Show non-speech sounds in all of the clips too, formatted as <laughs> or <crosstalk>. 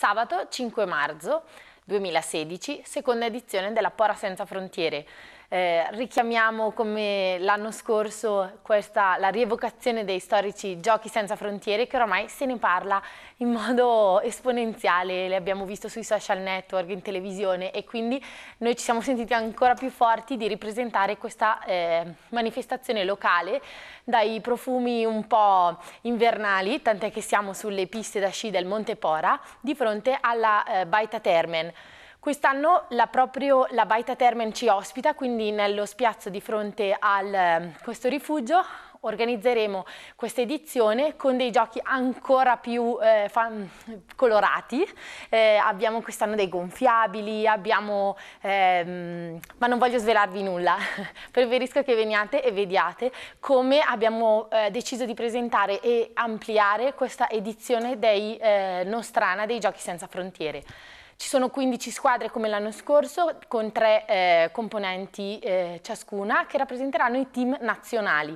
Sabato 5 marzo 2016, seconda edizione della Pora Senza Frontiere. Eh, richiamiamo come l'anno scorso questa, la rievocazione dei storici Giochi senza frontiere che oramai se ne parla in modo esponenziale, le abbiamo visto sui social network, in televisione e quindi noi ci siamo sentiti ancora più forti di ripresentare questa eh, manifestazione locale dai profumi un po' invernali, tant'è che siamo sulle piste da sci del Monte Pora di fronte alla eh, Baita Termen. Quest'anno la, la Baita Termen ci ospita, quindi nello spiazzo di fronte a ehm, questo rifugio organizzeremo questa edizione con dei giochi ancora più eh, fan, colorati. Eh, abbiamo quest'anno dei gonfiabili, abbiamo... Ehm, ma non voglio svelarvi nulla, <laughs> preferisco che veniate e vediate come abbiamo eh, deciso di presentare e ampliare questa edizione dei eh, Nostrana, dei Giochi Senza Frontiere. Ci sono 15 squadre come l'anno scorso con tre eh, componenti eh, ciascuna che rappresenteranno i team nazionali.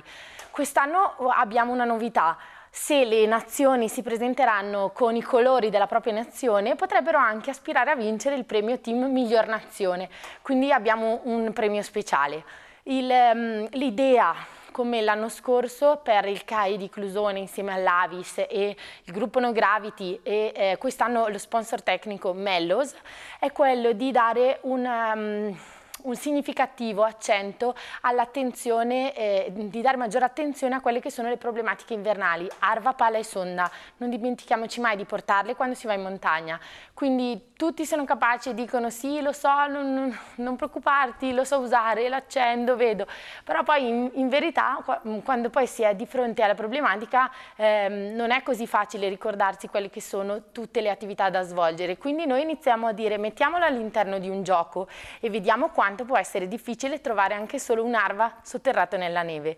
Quest'anno oh, abbiamo una novità. Se le nazioni si presenteranno con i colori della propria nazione potrebbero anche aspirare a vincere il premio team miglior nazione, quindi abbiamo un premio speciale. Ehm, l'idea come l'anno scorso per il CAI di Clusone insieme all'Avis e il gruppo No Gravity e eh, quest'anno lo sponsor tecnico Mellos è quello di dare un... Um, un significativo accento all'attenzione, eh, di dare maggiore attenzione a quelle che sono le problematiche invernali, arva, pala e sonda. Non dimentichiamoci mai di portarle quando si va in montagna. Quindi tutti sono capaci e dicono sì, lo so, non, non preoccuparti, lo so usare, l'accendo, vedo. Però poi in, in, verità, mm, quando poi si è di fronte alla problematica, eh, non è così facile ricordarsi quelle che sono tutte le attività da svolgere. Quindi noi iniziamo a dire mettiamolo all'interno di un gioco e vediamo quanto quanto può essere difficile trovare anche solo un'arva sotterrata nella neve.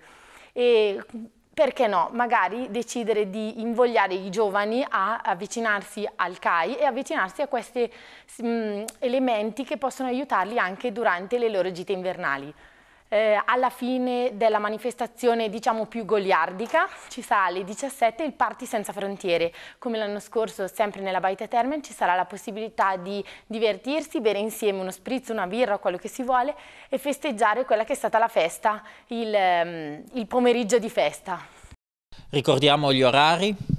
E perché no, magari decidere di invogliare i giovani a avvicinarsi al CAI e avvicinarsi a questi mh, mm, elementi che possono aiutarli anche durante le loro gite invernali eh, alla fine della manifestazione diciamo più goliardica ci sarà alle 17 il Party Senza Frontiere. Come l'anno scorso, sempre nella Baita Termen, ci sarà la possibilità di divertirsi, bere insieme uno spritz, una birra, quello che si vuole e festeggiare quella che è stata la festa, il, ehm, il pomeriggio di festa. Ricordiamo gli orari.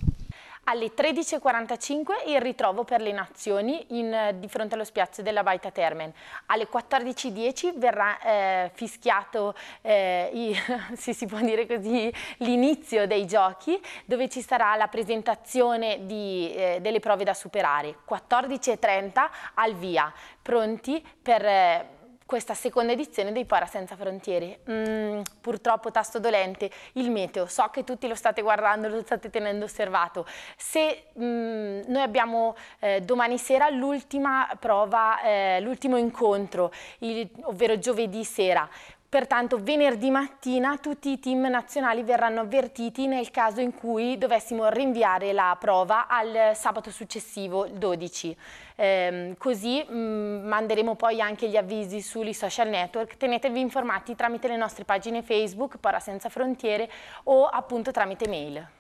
Alle 13.45 il ritrovo per le nazioni in, eh, di fronte allo spiazzo della Baita Termen. Alle 14.10 verrà eh, fischiato, eh, i, <laughs> se si può dire così, l'inizio dei giochi dove ci sarà la presentazione di, eh, delle prove da superare. 14.30 al via, pronti per eh, questa seconda edizione dei Para Senza Frontiere. Mm, purtroppo, tasto dolente, il meteo. So che tutti lo state guardando, lo state tenendo osservato. Se mm, noi abbiamo eh, domani sera l'ultima prova, eh, l'ultimo incontro, il, ovvero giovedì sera, Pertanto venerdì mattina tutti i team nazionali verranno avvertiti nel caso in cui dovessimo rinviare la prova al sabato successivo, il 12. Ehm, così mh, mm, manderemo poi anche gli avvisi sui social network. Tenetevi informati tramite le nostre pagine Facebook, Para Senza Frontiere o appunto tramite mail.